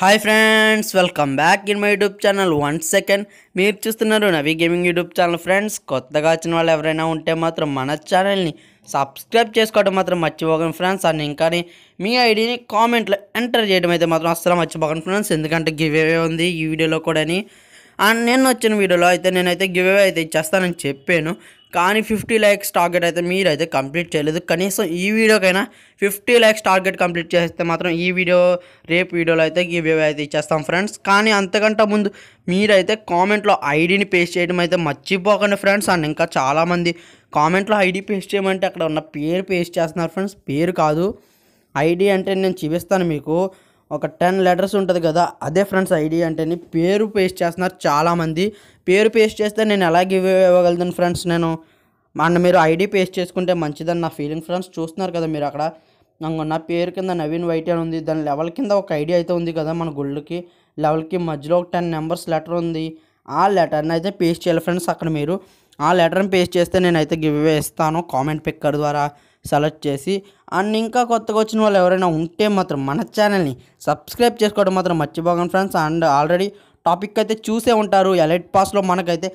hi friends welcome back in my YouTube channel one second మీరు చూస్తున్నారు Navi gaming YouTube channel friends కొత్తగా వచ్చిన వాళ్ళు ఎవరైనా ఉంటే మాత్రం మన ఛానల్ని సబ్స్క్రైబ్ చేసుకోవడం మాత్రం మర్చిపోకండి ఫ్రెండ్స్ అండ్ ఇంకా మీ ఐడిని కామెంట్లో ఎంటర్ చేయడం అయితే మాత్రం అస్సలు మర్చిపోకండి ఫ్రెండ్స్ ఎందుకంటే గివ్ అవే ఉంది ఈ వీడియోలో కూడా అండ్ నేను వచ్చిన వీడియోలో అయితే నేనైతే గివ్ అవే అయితే ఇచ్చేస్తానని చెప్పాను కానీ ఫిఫ్టీ ల్యాక్స్ టార్గెట్ అయితే మీరైతే కంప్లీట్ చేయలేదు కనీసం ఈ వీడియోకైనా ఫిఫ్టీ ల్యాక్స్ టార్గెట్ కంప్లీట్ చేస్తే మాత్రం ఈ వీడియో రేపు వీడియోలో అయితే గివ్ అయితే ఇచ్చేస్తాం ఫ్రెండ్స్ కానీ అంతకంటే ముందు మీరైతే కామెంట్లో ఐడిని పేస్ట్ చేయడం అయితే మర్చిపోకండి ఫ్రెండ్స్ అండ్ ఇంకా చాలామంది కామెంట్లో ఐడి పేస్ట్ చేయమంటే అక్కడ ఉన్న పేరు పేస్ట్ చేస్తున్నారు ఫ్రెండ్స్ పేరు కాదు ఐడి అంటే నేను చూపిస్తాను మీకు ఒక టెన్ లెటర్స్ ఉంటుంది కదా అదే ఫ్రెండ్స్ ఐడి అంటే పేరు పేస్ట్ చేస్తున్నారు చాలామంది పేరు పేస్ట్ చేస్తే నేను ఎలా గివ్ ఇవ్వగలుగుతాను ఫ్రెండ్స్ నేను మన మీరు ఐడి పేస్ట్ చేసుకుంటే మంచిదని నా ఫీలింగ్ ఫ్రెండ్స్ చూస్తున్నారు కదా మీరు అక్కడ నాకు నా పేరు కింద నవీన్ వైట్ అని ఉంది దాని లెవెల్ కింద ఒక ఐడి అయితే ఉంది కదా మన గుళ్ళకి లెవెల్కి మధ్యలో ఒక టెన్ నెంబర్స్ లెటర్ ఉంది ఆ లెటర్ని అయితే పేస్ట్ చేయాలి ఫ్రెండ్స్ అక్కడ మీరు ఆ లెటర్ని పేస్ట్ చేస్తే నేనైతే గివ్ ఇస్తాను కామెంట్ పిక్కర్ ద్వారా సెలెక్ట్ చేసి అండ్ ఇంకా కొత్తగా వచ్చిన వాళ్ళు ఎవరైనా ఉంటే మాత్రం మన ఛానల్ని సబ్స్క్రైబ్ చేసుకోవడం మాత్రం మర్చిపోగాను ఫ్రెండ్స్ అండ్ ఆల్రెడీ టాపిక్ అయితే చూసే ఉంటారు ఎలైట్ పాస్లో మనకైతే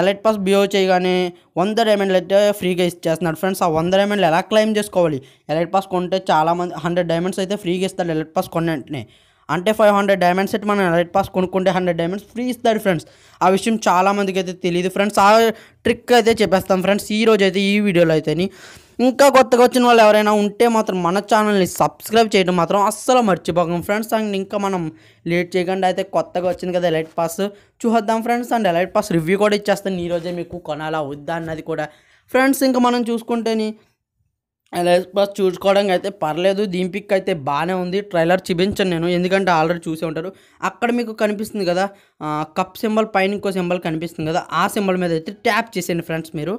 ఎలైట్ పాస్ బిహేవ్ చేయగానే వంద డైమండ్లు అయితే ఫ్రీగా ఇచ్చేస్తున్నాడు ఫ్రెండ్స్ ఆ వంద డైమండ్లు ఎలా క్లెయిమ్ చేసుకోవాలి ఎలైట్ పాస్ కొంటే చాలామంది హండ్రెడ్ డైమండ్స్ అయితే ఫ్రీగా ఇస్తాడు ఎలైట్ పాస్ కొన్నంటనే అంటే ఫైవ్ హండ్రెడ్ డైమండ్స్ అయితే మనం ఎలైట్ పాస్ కొనుక్కుంటే హండ్రెడ్ డైమండ్స్ ఫ్రీ ఇస్తాడు ఫ్రెండ్స్ ఆ విషయం చాలామందికి అయితే తెలియదు ఫ్రెండ్స్ ఆ ట్రిక్ అయితే చెప్పేస్తాం ఫ్రెండ్స్ ఈ రోజు అయితే ఈ వీడియోలో అయితేని ఇంకా కొత్తగా వచ్చిన వాళ్ళు ఎవరైనా ఉంటే మాత్రం మన ఛానల్ని సబ్స్క్రైబ్ చేయడం మాత్రం అస్సలు మర్చిపోకం ఫ్రెండ్స్ అండ్ ఇంకా మనం లేట్ చేయకుండా అయితే కొత్తగా వచ్చింది కదా ఎలైట్ పాస్ చూద్దాం friends and elite pass review కూడా ఇచ్చేస్తాను ఈరోజే మీకు కొనాలా వద్దా అన్నది కూడా ఫ్రెండ్స్ ఇంకా మనం చూసుకుంటేని ఎలైస్ పాస్ చూసుకోవడానికి అయితే పర్లేదు దీని పిక్ అయితే బాగానే ఉంది ట్రైలర్ చూపించాను నేను ఎందుకంటే ఆల్రెడీ చూసే ఉంటారు అక్కడ మీకు కనిపిస్తుంది కదా కప్ సింబల్ పైన ఇంకో సింబల్ కనిపిస్తుంది కదా ఆ సింబల్ మీద అయితే ట్యాప్ చేసేయండి ఫ్రెండ్స్ మీరు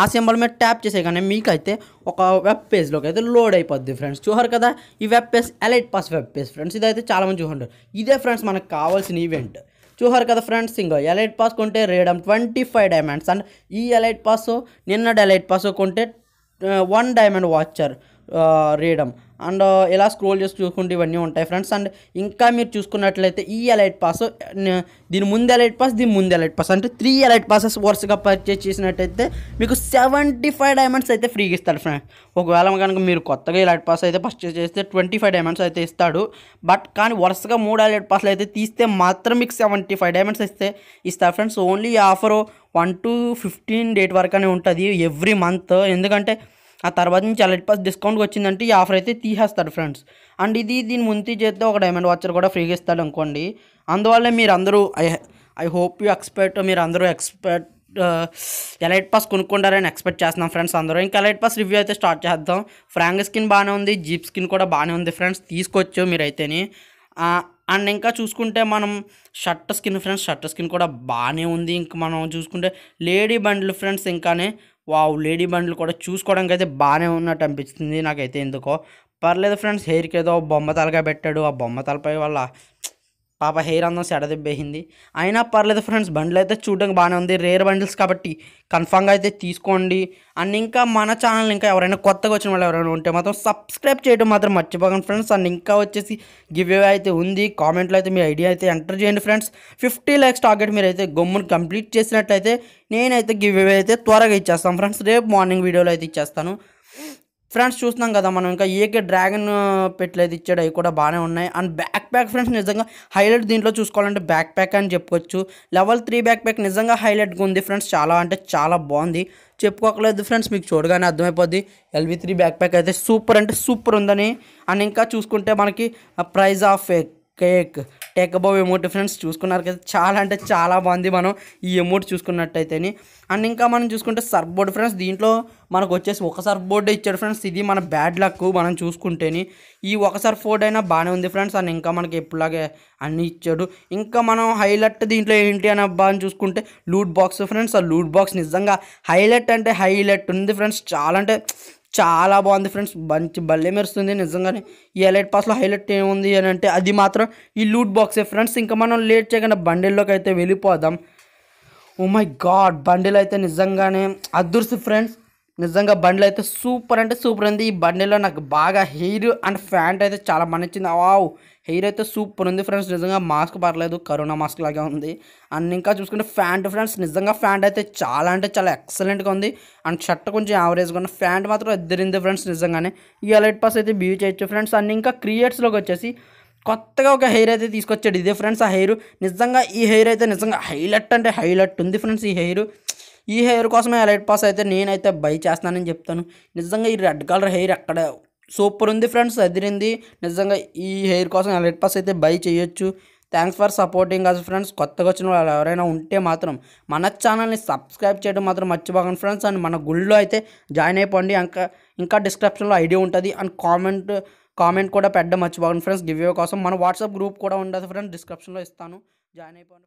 ఆ సింబల్ మీద ట్యాప్ చేసే కానీ మీకైతే ఒక వెబ్ పేజ్లోకి అయితే లోడ్ అయిపోద్ది ఫ్రెండ్స్ చూసారు కదా ఈ web page elite pass web page friends ఇదైతే చాలామంది చూసుంటారు ఇదే ఫ్రెండ్స్ మనకు కావాల్సిన ఈవెంట్ చూసారు కదా ఫ్రెండ్స్ ఇంకో ఎలైట్ పాస్ కొంటే redeem twenty five diamonds and ఈ ఎలైట్ పాస్ నిన్న డెలైట్ పాస్ కొంటే one diamond voucher redeem and ఇలా స్క్రోల్ చేసి చూసుకుంటే ఇవన్నీ ఉంటాయి ఫ్రెండ్స్ అండ్ ఇంకా మీరు చూసుకున్నట్లయితే ఈ ఎలైట్ పాస్ దీని ముందు ఎలైట్ పాస్ దీని ముందు ఎలైట్ పాస్ అంటే త్రీ ఎలైట్ పాసెస్ వరుసగా పర్చేస్ చేసినట్టయితే మీకు సెవెంటీ ఫైవ్ డైమండ్స్ అయితే ఫ్రీగా ఇస్తాడు ఫ్రెండ్ ఒకవేళ కనుక మీరు కొత్తగా ఎలైట్ పాస్ అయితే పర్చేస్ చేస్తే ట్వంటీ ఫైవ్ డైమండ్స్ అయితే ఇస్తాడు బట్ కానీ వరుసగా మూడు ఎలైట్ పాస్లు అయితే తీస్తే మాత్రం మీకు సెవెంటీ ఫైవ్ డైమండ్స్ ఇస్తే ఇస్తారు friends only offer one to fifteen date వరకు అనే ఉంటుంది ఎవ్రీ మంత్ ఎందుకంటే ఆ తర్వాత నుంచి అలెట్ పాస్ డిస్కౌంట్కి వచ్చిందంటే ఈ ఆఫర్ అయితే తీసేస్తాడు ఫ్రెండ్స్ అండ్ ఇది దీని ముందు చేస్తే ఒక డైమండ్ వాచర్ కూడా ఫ్రీగా ఇస్తాడు అనుకోండి అందువల్ల మీరు అందరూ I I hope you expect మీరు అందరూ ఎక్స్పెక్ట్ ఎలైట్ పాస్ కొనుక్కుంటారని ఎక్స్పెక్ట్ చేస్తున్నాం ఫ్రెండ్స్ అందరూ ఇంకా ఎలైట్ పాస్ రివ్యూ అయితే స్టార్ట్ చేద్దాం ఫ్రాంగ్ స్కిన్ బాగానే ఉంది జీప్ స్కిన్ కూడా బాగానే ఉంది ఫ్రెండ్స్ తీసుకొచ్చు మీరైతేనే అండ్ ఇంకా చూసుకుంటే మనం shirt skin friends shirt skin కూడా బాగానే ఉంది ఇంక మనం చూసుకుంటే లేడీ బండ్లు ఫ్రెండ్స్ ఇంకానే వావ్ లేడీ బండ్లు కూడా చూసుకోవడానికి అయితే బాగానే ఉన్నట్టు అనిపిస్తుంది నాకైతే ఎందుకో పర్లేదు ఫ్రెండ్స్ హెయిర్కి ఏదో బొమ్మ తలగా పెట్టాడు ఆ బొమ్మ తలపై వల్ల పాప హెయిర్ అందం సెడదెబ్బేసింది అయినా పర్లేదు ఫ్రెండ్స్ బండ్లు అయితే చూడడానికి బాగానే ఉంది రేర్ బండిల్స్ కాబట్టి కన్ఫామ్గా అయితే తీసుకోండి అండ్ ఇంకా మన ఛానల్ ఇంకా ఎవరైనా కొత్తగా వచ్చిన వాళ్ళు ఎవరైనా ఉంటే మాత్రం సబ్స్క్రైబ్ చేయడం మాత్రం మర్చిపోకండి ఫ్రెండ్స్ అండ్ ఇంకా వచ్చేసి గివ్ అయితే ఉంది కామెంట్లో అయితే మీ ఐడియా అయితే ఎంటర్ చేయండి ఫ్రెండ్స్ ఫిఫ్టీ ల్యాక్స్ టార్గెట్ మీరు అయితే గమ్మును కంప్లీట్ చేసినట్లయితే నేనైతే గివ్ అయితే త్వరగా ఇచ్చేస్తాను ఫ్రెండ్స్ రేపు మార్నింగ్ వీడియోలో అయితే ఇచ్చేస్తాను ఫ్రెండ్స్ చూస్తున్నాం కదా మనం ఇంకా ఏకే డ్రాగన్ పెట్టలేదు ఇచ్చాడు అవి కూడా బాగానే ఉన్నాయి అండ్ బ్యాక్ ప్యాక్ ఫ్రెండ్స్ నిజంగా హైలైట్ దీంట్లో చూసుకోవాలంటే బ్యాక్ ప్యాక్ అని చెప్పుకోవచ్చు లెవెల్ త్రీ బ్యాక్ ప్యాక్ నిజంగా హైలైట్గా ఉంది ఫ్రెండ్స్ చాలా అంటే చాలా బాగుంది చెప్పుకోకలేదు ఫ్రెండ్స్ మీకు చూడగానే అర్థమైపోద్ది ఎల్వి త్రీ బ్యాక్ ప్యాక్ అయితే సూపర్ అంటే సూపర్ ఉందని అండ్ ఇంకా చూసుకుంటే మనకి prize of cake take above emote friends చూసుకున్నారు కదా చాలా అంటే చాలా బాగుంది మనం ఈ ఎమోట్ చూసుకున్నట్టయితేని అండ్ ఇంకా మనం చూసుకుంటే సర్ఫ్ బోర్డ్ ఫ్రెండ్స్ దీంట్లో మనకు వచ్చేసి ఒక సర్ఫ్ బోర్డ్ ఇచ్చాడు ఫ్రెండ్స్ ఇది మన బ్యాడ్ లక్ మనం చూసుకుంటేని ఈ ఒక సర్ఫ్ బోర్డ్ అయినా బాగానే ఉంది ఫ్రెండ్స్ అండ్ ఇంకా మనకి ఎప్పుడులాగే అన్నీ ఇచ్చాడు ఇంకా మనం హైలైట్ దీంట్లో ఏంటి అని అబ్బా అని చూసుకుంటే లూట్ బాక్స్ ఫ్రెండ్స్ ఆ లూట్ బాక్స్ నిజంగా హైలైట్ అంటే హైలైట్ ఉంది ఫ్రెండ్స్ చాలా అంటే చాలా బాగుంది ఫ్రెండ్స్ మంచి బల్లే మెరుస్తుంది నిజంగానే ఈ ఎలైట్ పాస్లో హైలైట్ ఏముంది అని అంటే అది మాత్రం ఈ లూట్ బాక్సే ఫ్రెండ్స్ ఇంకా మనం లేట్ చేయకుండా బండిల్లోకి అయితే వెళ్ళిపోదాం oh oh my god bundle అయితే నిజంగానే అదృష్టి ఫ్రెండ్స్ నిజంగా బండిలో అయితే సూపర్ అంటే సూపర్ ఉంది ఈ బండిలో నాకు బాగా హెయిర్ అండ్ ఫ్యాంట్ అయితే చాలా బాగా నచ్చింది వావ్ హెయిర్ అయితే సూపర్ ఉంది ఫ్రెండ్స్ నిజంగా మాస్క్ పర్లేదు కరోనా మాస్క్ లాగే ఉంది అండ్ ఇంకా చూసుకుంటే ఫ్యాంట్ ఫ్రెండ్స్ నిజంగా ఫ్యాంట్ అయితే చాలా అంటే చాలా ఎక్సలెంట్గా ఉంది అండ్ షర్ట్ కొంచెం యావరేజ్గా ఉంది ఫ్యాంట్ మాత్రం ఎద్దరింది ఫ్రెండ్స్ నిజంగానే ఈ అలైట్ పాస్ అయితే బిహేవ్ చేయొచ్చు ఫ్రెండ్స్ అండ్ ఇంకా క్రియేట్స్లోకి వచ్చేసి కొత్తగా ఒక హెయిర్ అయితే తీసుకొచ్చాడు ఇదే ఫ్రెండ్స్ ఆ హెయిర్ నిజంగా ఈ హెయిర్ అయితే నిజంగా హైలైట్ అంటే హైలైట్ ఉంది ఫ్రెండ్స్ ఈ హెయిర్ ఈ హెయిర్ కోసమే ఎలైట్ పాస్ అయితే నేనైతే బై చేస్తానని చెప్తాను నిజంగా ఈ రెడ్ కలర్ హెయిర్ ఎక్కడ సూపర్ ఉంది ఫ్రెండ్స్ అదిరింది నిజంగా ఈ హెయిర్ కోసం ఎలైట్ పాస్ అయితే బై చేయొచ్చు thanks for supporting us friends కొత్తగా వచ్చిన వాళ్ళు ఎవరైనా ఉంటే మాత్రం మన ఛానల్ని సబ్స్క్రైబ్ చేయడం మాత్రం మర్చిపోకండి ఫ్రెండ్స్ అండ్ మన గుళ్ళో అయితే జాయిన్ అయిపోండి ఇంకా ఇంకా డిస్క్రిప్షన్లో ఐడియా ఉంటుంది అండ్ కామెంట్ కామెంట్ కూడా పెట్టడం మర్చిపోకండి ఫ్రెండ్స్ గివ్ కోసం మన వాట్సాప్ గ్రూప్ కూడా ఉండదు ఫ్రెండ్స్ డిస్క్రిప్షన్లో ఇస్తాను జాయిన్ అయిపోండి